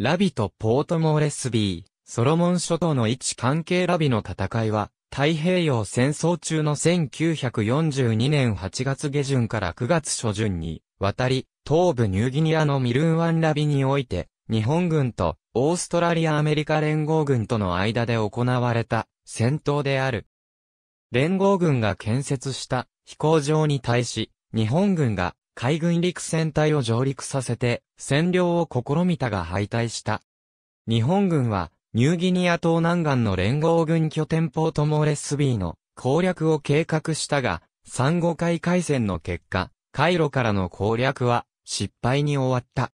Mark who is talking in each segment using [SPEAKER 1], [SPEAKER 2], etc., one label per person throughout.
[SPEAKER 1] ラビとポートモーレスビー、ソロモン諸島の位置関係ラビの戦いは、太平洋戦争中の1942年8月下旬から9月初旬に、渡り、東部ニューギニアのミルンワンラビにおいて、日本軍とオーストラリアアメリカ連合軍との間で行われた戦闘である。連合軍が建設した飛行場に対し、日本軍が海軍陸戦隊を上陸させて、占領を試みたが敗退した。日本軍は、ニューギニア島南岸の連合軍拠点ポートモーレスビーの攻略を計画したが、3。5海海戦の結果、海路からの攻略は失敗に終わった。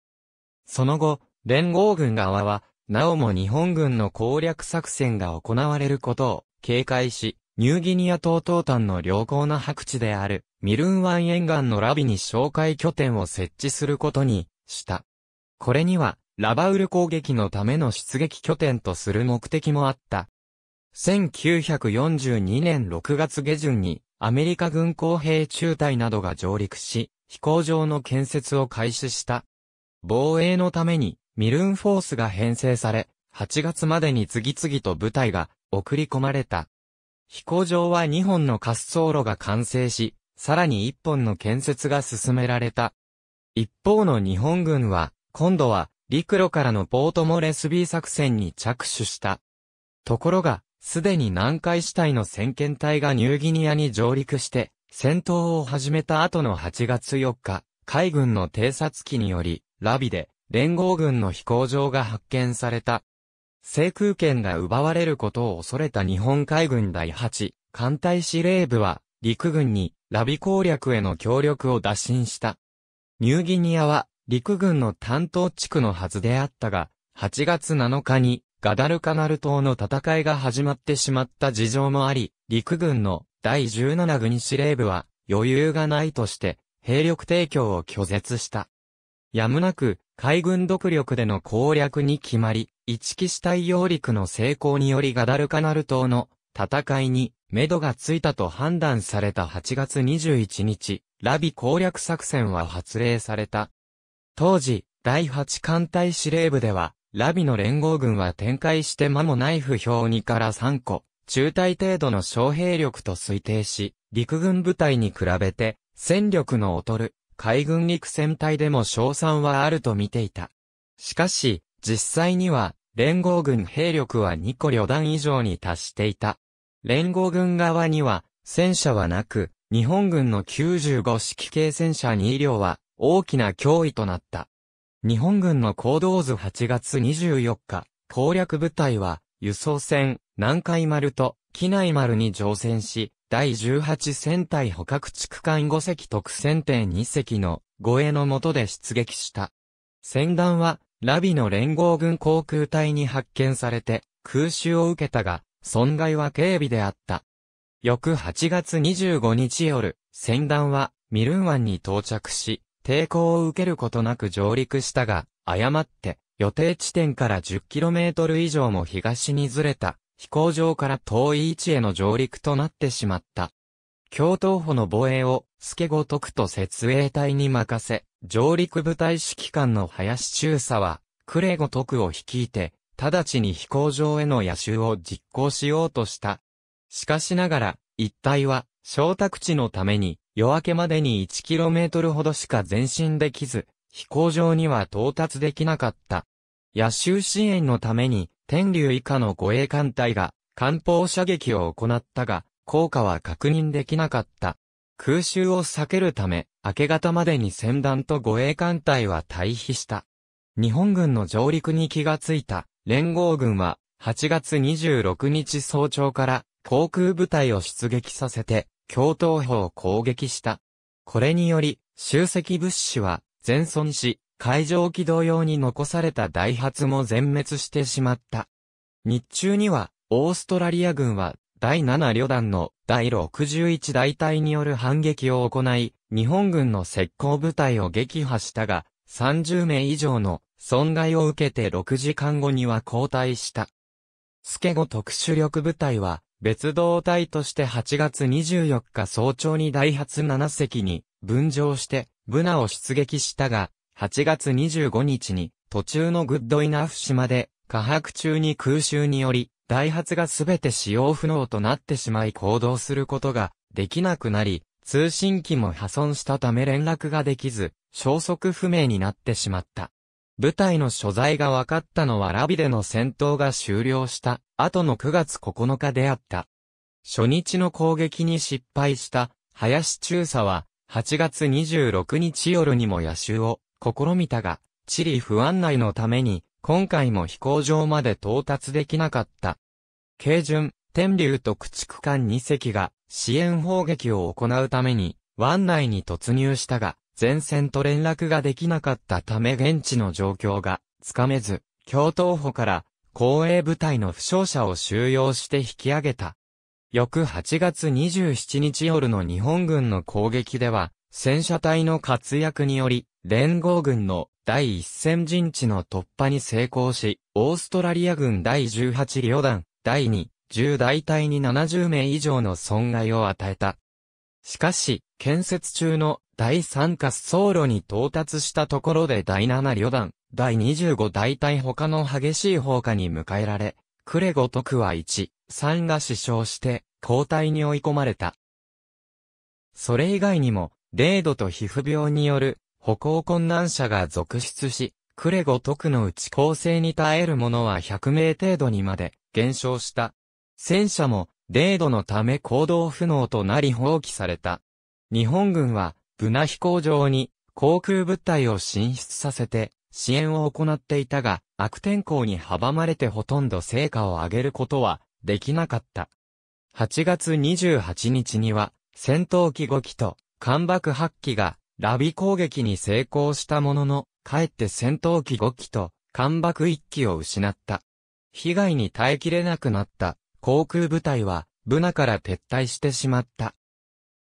[SPEAKER 1] その後、連合軍側は、なおも日本軍の攻略作戦が行われることを警戒し、ニューギニア島東端の良好な白地である、ミルン湾沿岸のラビに哨戒拠点を設置することに、した。これには、ラバウル攻撃のための出撃拠点とする目的もあった。1942年6月下旬に、アメリカ軍工兵中隊などが上陸し、飛行場の建設を開始した。防衛のために、ミルンフォースが編成され、8月までに次々と部隊が送り込まれた。飛行場は2本の滑走路が完成し、さらに1本の建設が進められた。一方の日本軍は、今度は陸路からのポートモレスビー作戦に着手した。ところが、すでに南海主体の先遣隊がニューギニアに上陸して、戦闘を始めた後の8月4日、海軍の偵察機により、ラビで、連合軍の飛行場が発見された。制空権が奪われることを恐れた日本海軍第8艦隊司令部は、陸軍に、ラビ攻略への協力を打診した。ニューギニアは、陸軍の担当地区のはずであったが、8月7日に、ガダルカナル島の戦いが始まってしまった事情もあり、陸軍の第17軍司令部は、余裕がないとして、兵力提供を拒絶した。やむなく、海軍独力での攻略に決まり、一騎士対揚陸の成功によりガダルカナル島の戦いに、目処がついたと判断された8月21日、ラビ攻略作戦は発令された。当時、第8艦隊司令部では、ラビの連合軍は展開して間もない不評2から3個、中隊程度の小兵力と推定し、陸軍部隊に比べて、戦力の劣る、海軍陸戦隊でも賞賛はあると見ていた。しかし、実際には、連合軍兵力は2個旅団以上に達していた。連合軍側には、戦車はなく、日本軍の95式系戦車2両は、大きな脅威となった。日本軍の行動図8月24日、攻略部隊は、輸送船、南海丸と、機内丸に乗船し、第18戦隊捕獲地区間5隻特戦艇2隻の護衛の下で出撃した。戦団はラビの連合軍航空隊に発見されて、空襲を受けたが、損害は警備であった。翌8月25日夜、船団は、ミルン湾に到着し、抵抗を受けることなく上陸したが、誤って、予定地点から 10km 以上も東にずれた、飛行場から遠い位置への上陸となってしまった。京闘保の防衛を、スケゴトクと設営隊に任せ、上陸部隊指揮官の林中佐は、クレゴ徳を率いて、直ちに飛行場への野襲を実行しようとした。しかしながら、一帯は、小宅地のために、夜明けまでに 1km ほどしか前進できず、飛行場には到達できなかった。野襲支援のために、天竜以下の護衛艦隊が、艦砲射撃を行ったが、効果は確認できなかった。空襲を避けるため、明け方までに戦団と護衛艦隊は退避した。日本軍の上陸に気がついた連合軍は8月26日早朝から航空部隊を出撃させて共闘砲を攻撃した。これにより集積物資は全損し海上機動用に残された大発も全滅してしまった。日中にはオーストラリア軍は第7旅団の第61大隊による反撃を行い、日本軍の石膏部隊を撃破したが、30名以上の損害を受けて6時間後には交代した。スケゴ特殊力部隊は、別動隊として8月24日早朝に第イ7隻に分乗して、ブナを出撃したが、8月25日に途中のグッドイナフ島で、下白中に空襲により、ダイハツがすべて使用不能となってしまい行動することができなくなり、通信機も破損したため連絡ができず、消息不明になってしまった。部隊の所在が分かったのはラビでの戦闘が終了した後の9月9日であった。初日の攻撃に失敗した林中佐は8月26日夜にも野襲を試みたが、地理不安内のために今回も飛行場まで到達できなかった。軽順、天竜と駆逐艦2隻が支援砲撃を行うために湾内に突入したが、前線と連絡ができなかったため現地の状況がつかめず、京闘保から公営部隊の負傷者を収容して引き上げた。翌8月27日夜の日本軍の攻撃では、戦車隊の活躍により、連合軍の第一戦陣地の突破に成功し、オーストラリア軍第18旅団、第2、10大隊に70名以上の損害を与えた。しかし、建設中の第3滑走路に到達したところで第7旅団、第25大隊他の激しい放火に迎えられ、クレゴトクは1、3が死傷して、交代に追い込まれた。それ以外にも、零度と皮膚病による歩行困難者が続出し、クレゴトクのうち構成に耐える者は100名程度にまで減少した。戦車も、零度のため行動不能となり放棄された。日本軍は、ブナ飛行場に航空物体を進出させて支援を行っていたが、悪天候に阻まれてほとんど成果を上げることはできなかった。8月28日には、戦闘機5機と艦爆8機がラビ攻撃に成功したものの、かえって戦闘機5機と艦爆1機を失った。被害に耐えきれなくなった航空部隊はブナから撤退してしまった。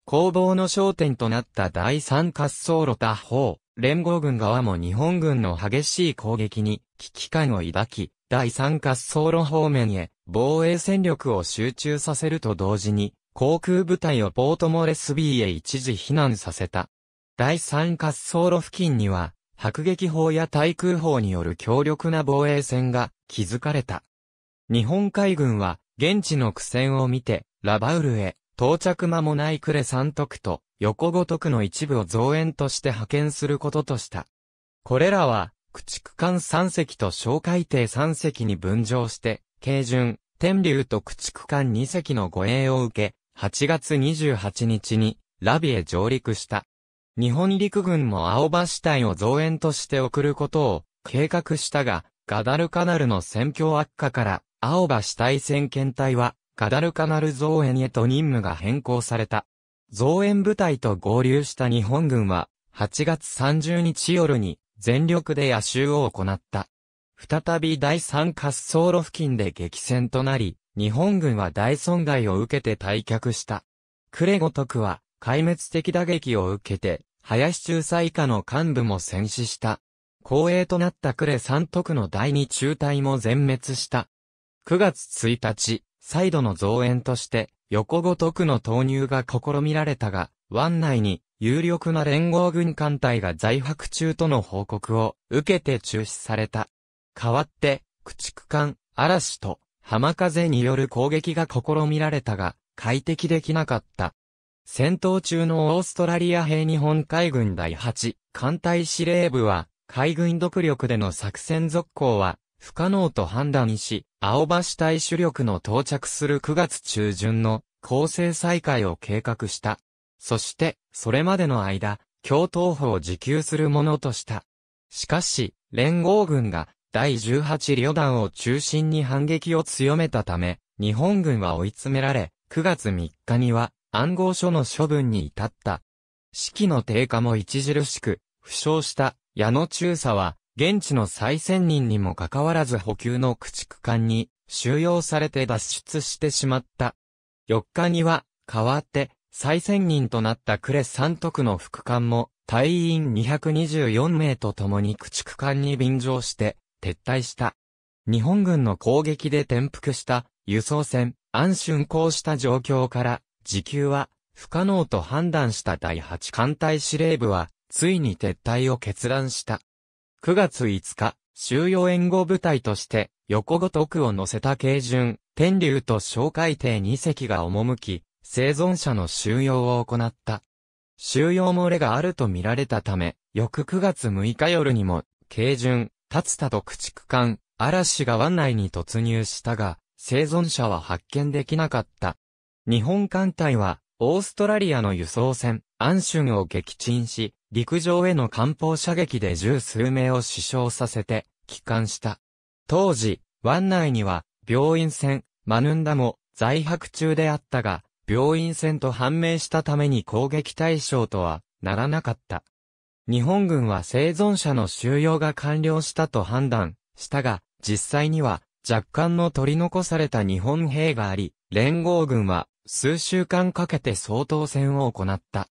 [SPEAKER 1] 攻防の焦点となった第三滑走路他方、連合軍側も日本軍の激しい攻撃に危機感を抱き、第三滑走路方面へ防衛戦力を集中させると同時に、航空部隊をポートモレスビーへ一時避難させた。第三滑走路付近には、迫撃砲や対空砲による強力な防衛戦が築かれた。日本海軍は現地の苦戦を見て、ラバウルへ到着間もない呉三徳と横五徳の一部を増援として派遣することとした。これらは、駆逐艦3隻と小海艇3隻に分譲して、軽巡、天竜と駆逐艦2隻の護衛を受け、8月28日にラビへ上陸した。日本陸軍も青葉死体を増援として送ることを計画したが、ガダルカナルの戦況悪化から、青葉死体戦検隊は、ガダルカナル増援へと任務が変更された。増援部隊と合流した日本軍は、8月30日夜に、全力で野襲を行った。再び第3滑走路付近で激戦となり、日本軍は大損害を受けて退却した。クレゴトクは、壊滅的打撃を受けて、林中佐以下の幹部も戦死した。後衛となった呉三徳の第二中隊も全滅した。9月1日、再度の増援として、横五徳の投入が試みられたが、湾内に有力な連合軍艦隊が在泊中との報告を受けて中止された。代わって、駆逐艦、嵐と浜風による攻撃が試みられたが、快適できなかった。戦闘中のオーストラリア兵日本海軍第8艦隊司令部は、海軍独力での作戦続行は不可能と判断し、青葉大隊主力の到着する9月中旬の構成再開を計画した。そして、それまでの間、共闘法を自給するものとした。しかし、連合軍が第18旅団を中心に反撃を強めたため、日本軍は追い詰められ、9月3日には暗号書の処分に至った。士気の低下も著しく、負傷した矢野中佐は、現地の再選人にもかかわらず補給の駆逐艦に収容されて脱出してしまった。4日には、代わって、再選人となった呉三徳の副官も、隊員224名と共に駆逐艦に便乗して、撤退した。日本軍の攻撃で転覆した、輸送船、安春こうした状況から、時給は不可能と判断した第8艦隊司令部は、ついに撤退を決断した。9月5日、収容援護部隊として、横ごとくを乗せた軽巡、天竜と小海艇2隻が赴き、生存者の収容を行った。収容漏れがあると見られたため、翌9月6日夜にも、軽巡、立田と駆逐艦、嵐が湾内に突入したが、生存者は発見できなかった。日本艦隊は、オーストラリアの輸送船、アンシュンを撃沈し、陸上への艦砲射撃で十数名を死傷させて、帰還した。当時、湾内には、病院船、マヌンダも、在泊中であったが、病院船と判明したために攻撃対象とは、ならなかった。日本軍は生存者の収容が完了したと判断したが、実際には若干の取り残された日本兵があり、連合軍は数週間かけて総統戦を行った。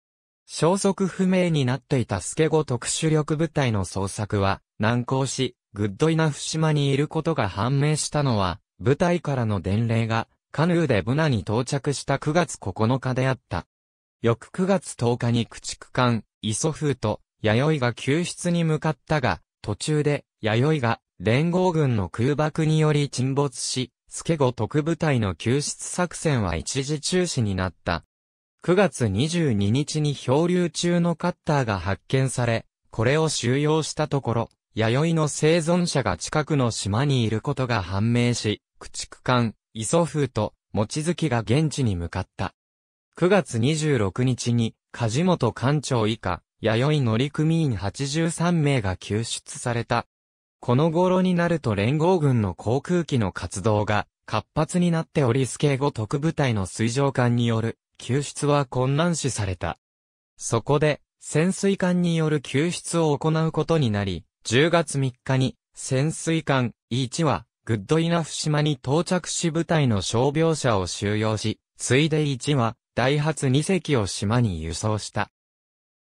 [SPEAKER 1] 消息不明になっていたスケゴ特殊力部隊の捜索は難航し、グッドイナフ島にいることが判明したのは、部隊からの伝令が、カヌーでブナに到着した9月9日であった。翌9月10日に駆逐艦、イソフーと、弥生が救出に向かったが、途中で、弥生が、連合軍の空爆により沈没し、スけゴ特部隊の救出作戦は一時中止になった。9月22日に漂流中のカッターが発見され、これを収容したところ、弥生の生存者が近くの島にいることが判明し、駆逐艦、磯風と、望月が現地に向かった。9月26日に、梶本艦長以下、弥生乗組員83名が救出された。この頃になると連合軍の航空機の活動が活発になっておりスケゴ特部隊の水上艦による救出は困難視された。そこで、潜水艦による救出を行うことになり、10月3日に潜水艦 E1 はグッドイナフ島に到着し部隊の傷病者を収容し、ついで1はダ発2隻を島に輸送した。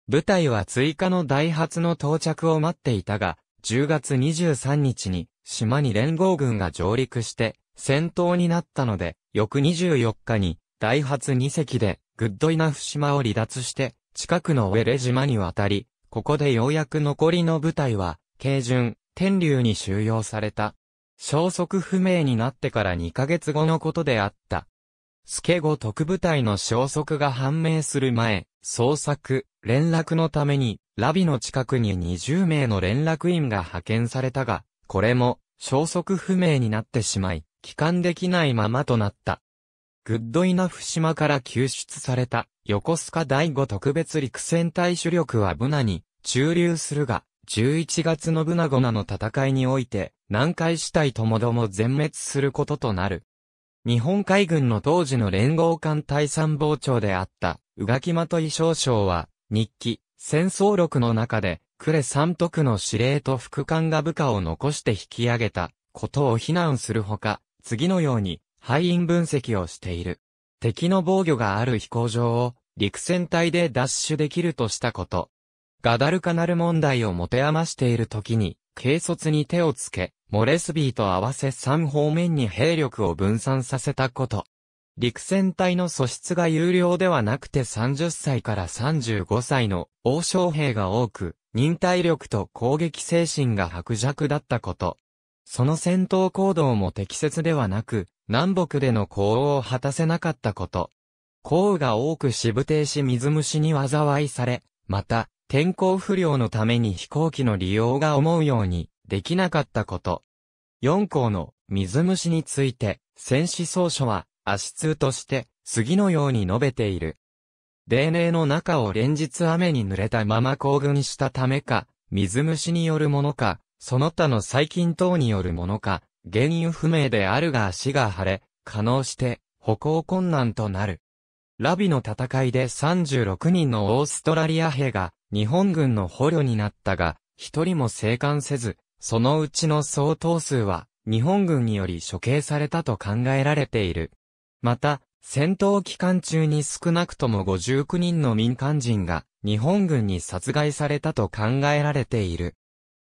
[SPEAKER 1] 部隊は追加のダイハツの到着を待っていたが、10月23日に島に連合軍が上陸して戦闘になったので、翌24日にダイハツ2隻でグッドイナフ島を離脱して近くのウェレ島に渡り、ここでようやく残りの部隊は、軽順、天竜に収容された。消息不明になってから2ヶ月後のことであった。スケゴ特部隊の消息が判明する前、捜索、連絡のためにラビの近くに20名の連絡員が派遣されたが、これも消息不明になってしまい、帰還できないままとなった。グッドイナフ島から救出された横須賀第5特別陸戦隊主力はブナに駐留するが、11月のブナゴナの戦いにおいて、南海死体ともども全滅することとなる。日本海軍の当時の連合艦隊参謀長であった、宇垣まとい少将は、日記、戦争録の中で、クレ三徳の司令と副官が部下を残して引き上げたことを非難するほか、次のように、敗因分析をしている。敵の防御がある飛行場を陸戦隊で奪取できるとしたこと。ガダルカナル問題を持て余している時に、軽率に手をつけ、モレスビーと合わせ三方面に兵力を分散させたこと。陸戦隊の素質が有料ではなくて30歳から35歳の王将兵が多く、忍耐力と攻撃精神が薄弱だったこと。その戦闘行動も適切ではなく、南北での功を果たせなかったこと。降雨が多くしぶ停止。し水虫に災いされ、また、天候不良のために飛行機の利用が思うようにできなかったこと。四校の水虫について、戦士総書は、足通として、次のように述べている。泥泞の中を連日雨に濡れたまま行軍したためか、水虫によるものか、その他の細菌等によるものか、原因不明であるが足が腫れ、可能して、歩行困難となる。ラビの戦いで36人のオーストラリア兵が日本軍の捕虜になったが、一人も生還せず、そのうちの相当数は日本軍により処刑されたと考えられている。また、戦闘期間中に少なくとも59人の民間人が日本軍に殺害されたと考えられている。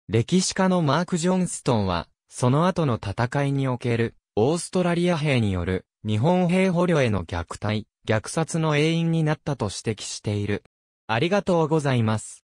[SPEAKER 1] 歴史家のマーク・ジョンストンは、その後の戦いにおけるオーストラリア兵による日本兵捕虜への虐待、虐殺の永因になったと指摘している。ありがとうございます。